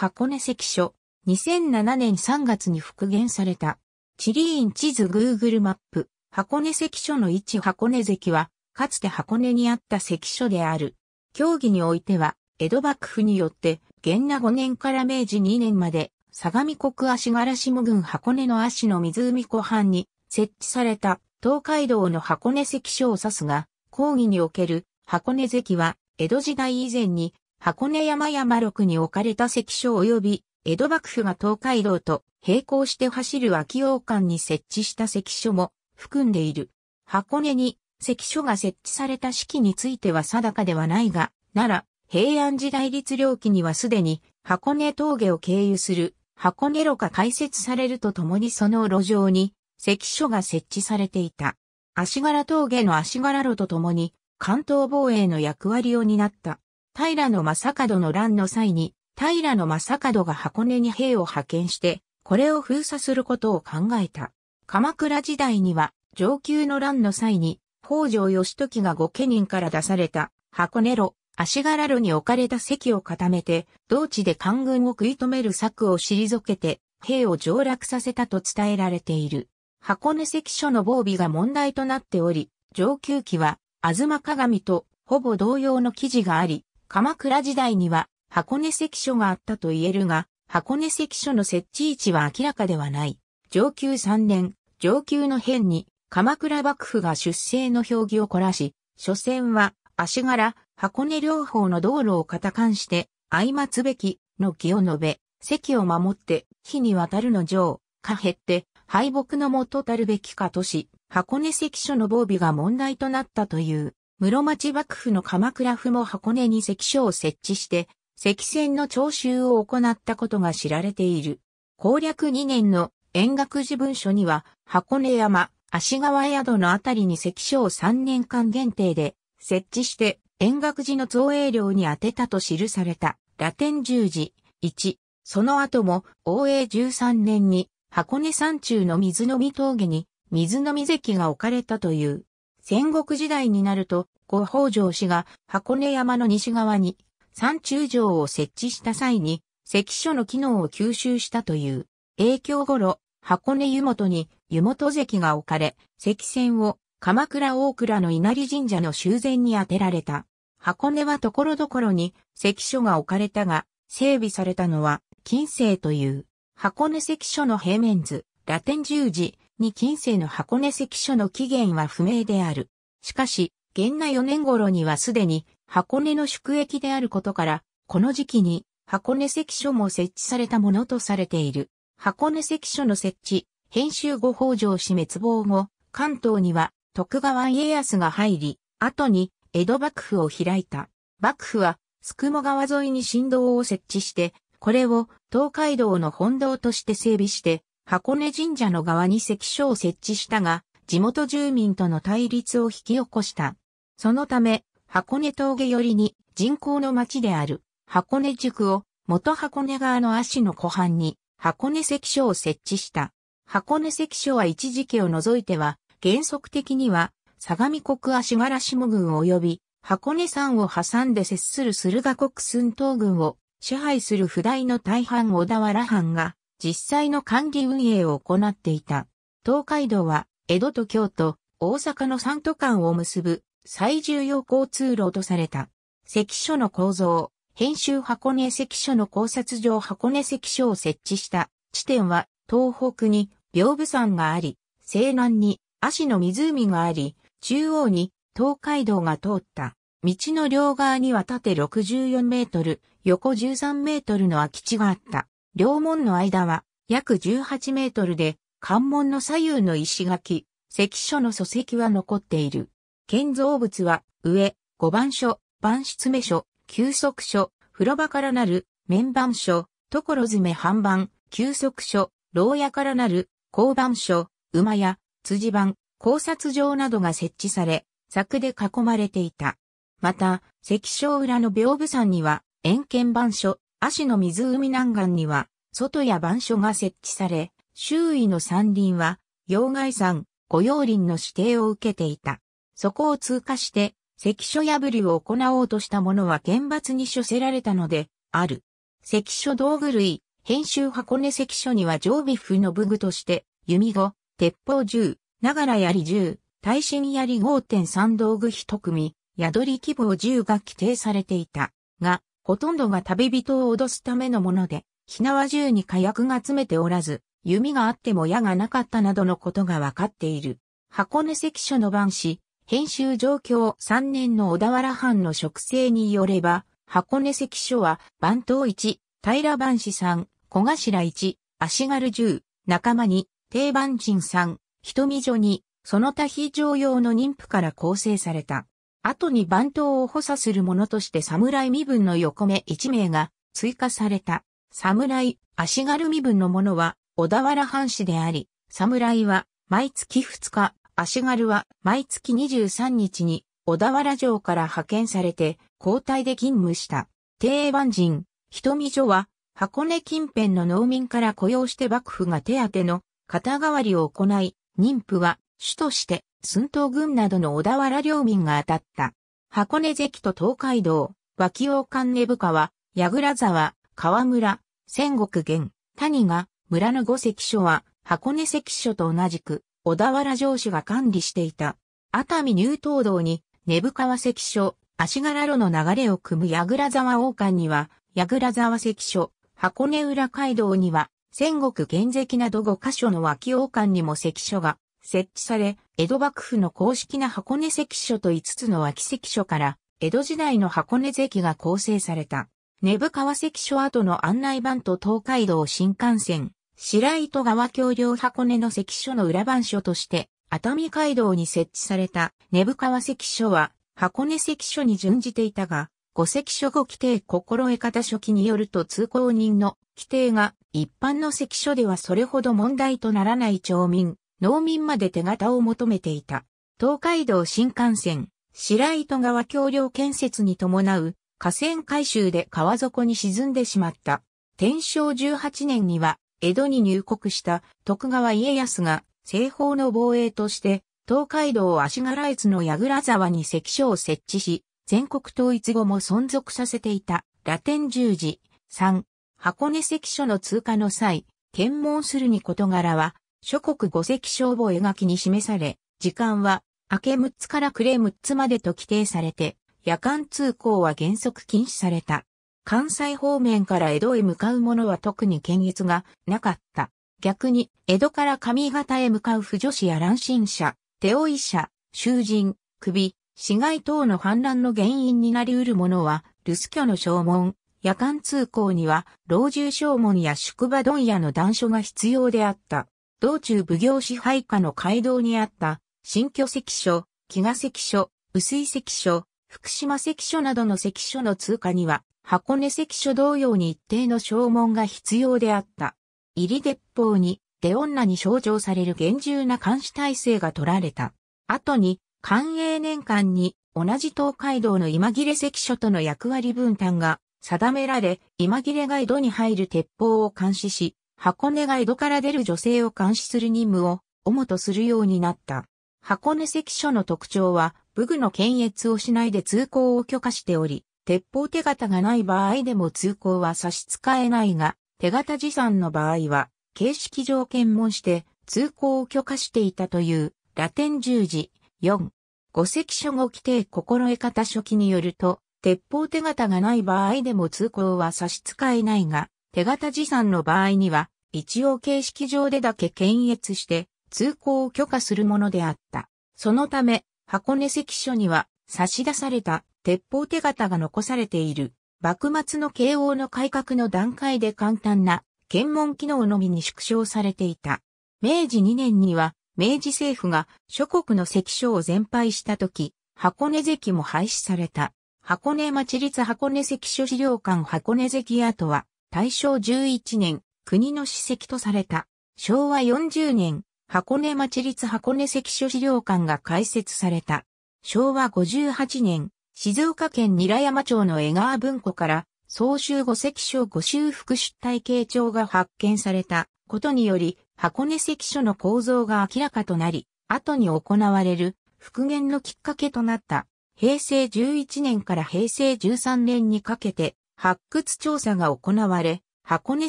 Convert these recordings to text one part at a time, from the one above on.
箱根関所、2007年3月に復元された。地理院地図 Google マップ、箱根関所の位置箱根関は、かつて箱根にあった関所である。競技においては、江戸幕府によって、元那5年から明治2年まで、相模国足柄下郡箱根の足の湖湖畔に設置された東海道の箱根関所を指すが、講義における箱根関は江戸時代以前に箱根山山六に置かれた石書及び、江戸幕府が東海道と並行して走る秋王館に設置した石書も含んでいる。箱根に石書が設置された式については定かではないが、奈良、平安時代律令期にはすでに箱根峠を経由する箱根路が開設されるとともにその路上に石書が設置されていた。足柄峠の足柄路とともに関東防衛の役割を担った。平野正門の乱の際に、平野正門が箱根に兵を派遣して、これを封鎖することを考えた。鎌倉時代には、上級の乱の際に、北条義時が御家人から出された、箱根路、足柄路に置かれた席を固めて、同地で官軍を食い止める策を退けて、兵を上落させたと伝えられている。箱根関所の防備が問題となっており、上級期は、吾妻鏡とほぼ同様の記事があり、鎌倉時代には箱根関所があったと言えるが、箱根関所の設置位置は明らかではない。上級3年、上級の変に、鎌倉幕府が出征の表記を凝らし、所詮は、足柄、箱根両方の道路を片関して、相松べき、の気を述べ、席を守って、火に渡るの上、か減って、敗北のもとたるべきかとし、箱根関所の防備が問題となったという。室町幕府の鎌倉府も箱根に関所を設置して、関線の徴収を行ったことが知られている。攻略2年の円覚寺文書には、箱根山、足川宿のあたりに関所を3年間限定で設置して、円覚寺の造営料に当てたと記された、ラテン十字、1。その後も、応永13年に、箱根山中の水飲み峠に、水飲み関が置かれたという。戦国時代になると、ご北条氏が箱根山の西側に山中城を設置した際に、関所の機能を吸収したという。影響頃、箱根湯本に湯本関が置かれ、関線を鎌倉大倉の稲荷神社の修繕に当てられた。箱根は所々に関所が置かれたが、整備されたのは近世という。箱根関所の平面図、ラテン十字、に近世の箱根関所の起源は不明である。しかし、元那4年頃にはすでに箱根の宿駅であることから、この時期に箱根関所も設置されたものとされている。箱根関所の設置、編集後北条氏滅亡後、関東には徳川家康が入り、後に江戸幕府を開いた。幕府は、宿雲川沿いに振動を設置して、これを東海道の本堂として整備して、箱根神社の側に石所を設置したが、地元住民との対立を引き起こした。そのため、箱根峠寄りに人口の町である箱根塾を元箱根側の足の湖畔に箱根石所を設置した。箱根石所は一時期を除いては、原則的には相模国足柄下郡及び箱根山を挟んで接する駿河国寸東郡を支配する不代の大半小田原藩が実際の管理運営を行っていた。東海道は、江戸と京都、大阪の三都間を結ぶ最重要交通路とされた。関所の構造、編集箱根関所の考察場箱根関所を設置した地点は、東北に屏風山があり、西南に足の湖があり、中央に東海道が通った。道の両側には縦64メートル、横13メートルの空き地があった。両門の間は約18メートルで、関門の左右の石垣、石書の礎石は残っている。建造物は、上、五番書、番室目書、休息書、風呂場からなる、面板書、所詰め半板、休息書、牢屋からなる、交番書、馬や、辻番、考察場などが設置され、柵で囲まれていた。また、石書裏の屏風山には、円見板書、足の湖南岸には、外や番所が設置され、周囲の山林は、洋外山、御用林の指定を受けていた。そこを通過して、関所破りを行おうとした者は厳罰に処せられたので、ある。関所道具類、編集箱根関所には常備府の武具として、弓後鉄砲銃、ながら槍銃、耐震槍5.3道具一組、宿り規模銃が規定されていた。が、ほとんどが旅人を脅すためのもので、火縄銃に火薬が詰めておらず、弓があっても矢がなかったなどのことがわかっている。箱根関所の番子、編集状況3年の小田原藩の植生によれば、箱根関所は、番頭1、平番子3、小頭1、足軽10、仲間2、定番人3、瞳女2、その他非常用の妊婦から構成された。後に番頭を補佐する者として侍身分の横目1名が追加された。侍、足軽身分の者は小田原藩士であり、侍は毎月2日、足軽は毎月23日に小田原城から派遣されて交代で勤務した。定番人、瞳所は箱根近辺の農民から雇用して幕府が手当の肩代わりを行い、妊婦は主として寸東軍などの小田原領民が当たった。箱根関と東海道、脇王関根部下は、矢倉沢、川村、仙石源、谷が、村の五関所は、箱根関所と同じく、小田原城主が管理していた。熱海入東道に、根部川関所、足柄路の流れを組む矢倉沢王冠には、矢倉沢関所、箱根浦街道には、仙石原石など5箇所の脇王冠にも関所が設置され、江戸幕府の公式な箱根関所と5つの脇関所から、江戸時代の箱根関が構成された。根深川関所跡の案内板と東海道新幹線、白糸川橋梁箱根の関所の裏番所として、熱海街道に設置された根深川関所は、箱根関所に準じていたが、五関所後規定心得方書記によると通行人の規定が一般の関所ではそれほど問題とならない町民、農民まで手形を求めていた。東海道新幹線、白糸川橋梁建設に伴う河川改修で川底に沈んでしまった。天正18年には、江戸に入国した徳川家康が西方の防衛として東海道足柄越の矢倉沢に関所を設置し、全国統一後も存続させていたラテン十字三、箱根関所の通過の際、検問するに事柄は諸国五石防を描きに示され、時間は明け6つから暮れ6つまでと規定されて、夜間通行は原則禁止された。関西方面から江戸へ向かう者は特に検閲がなかった。逆に、江戸から上方へ向かう婦女子や乱心者、手負い者、囚人、首、死骸等の反乱の原因になり得る者は、留守居の消門、夜間通行には、老中消門や宿場問屋の断書が必要であった。道中奉行支配下の街道にあった、新居関所、木賀関所、薄井関所、福島関所などの関所の通過には、箱根関所同様に一定の証文が必要であった。入り鉄砲に、出女に象徴される厳重な監視体制が取られた。後に、官営年間に、同じ東海道の今切関所との役割分担が定められ、今切ガイドに入る鉄砲を監視し、箱根が江戸から出る女性を監視する任務を主とするようになった。箱根関所の特徴は、武具の検閲をしないで通行を許可しており、鉄砲手形がない場合でも通行は差し支えないが、手形持参の場合は、形式上検問して通行を許可していたという、ラテン十字、4。五関所後規定心得方書記によると、鉄砲手形がない場合でも通行は差し支えないが、手形持参の場合には、一応形式上でだけ検閲して、通行を許可するものであった。そのため、箱根関所には差し出された鉄砲手形が残されている。幕末の慶応の改革の段階で簡単な検問機能のみに縮小されていた。明治2年には、明治政府が諸国の関所を全廃した時、箱根関も廃止された。箱根町立箱根関所資料館箱根関跡は、大正11年、国の史跡とされた。昭和40年、箱根町立箱根関所資料館が開設された。昭和58年、静岡県韮山町の江川文庫から、総集五石所五修復出体系帳が発見されたことにより、箱根関所の構造が明らかとなり、後に行われる復元のきっかけとなった。平成11年から平成13年にかけて、発掘調査が行われ、箱根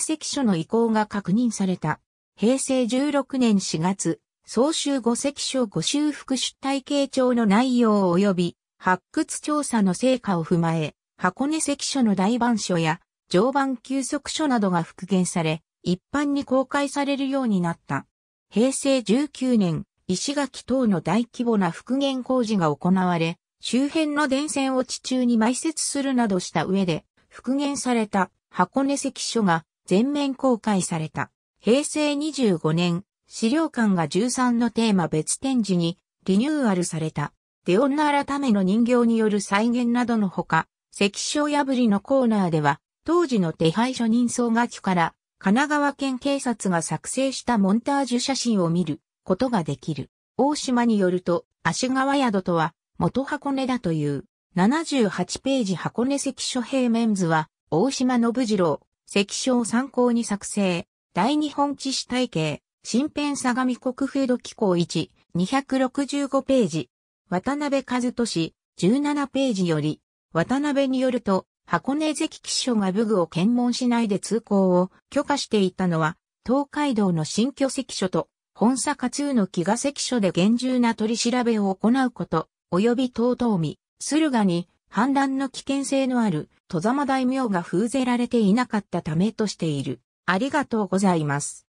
関所の移行が確認された。平成16年4月、総州五関所五修復出体系帳の内容及び発掘調査の成果を踏まえ、箱根関所の大番書や常磐休息所などが復元され、一般に公開されるようになった。平成19年、石垣等の大規模な復元工事が行われ、周辺の電線を地中に埋設するなどした上で、復元された箱根関所が全面公開された。平成25年、資料館が13のテーマ別展示にリニューアルされた。デオンナ改めの人形による再現などのほか、関所破りのコーナーでは、当時の手配書人相書きから神奈川県警察が作成したモンタージュ写真を見ることができる。大島によると、足川宿とは元箱根だという。78ページ箱根関所平面図は、大島信次郎、関所を参考に作成。大日本地史体系、新編相模国風土機構1、265ページ。渡辺和俊、17ページより、渡辺によると、箱根関所が武具を検問しないで通行を許可していたのは、東海道の新居関所と、本坂通の木賀関所で厳重な取り調べを行うこと、及び東々見。駿河に反乱の危険性のある戸様大名が封ぜられていなかったためとしている。ありがとうございます。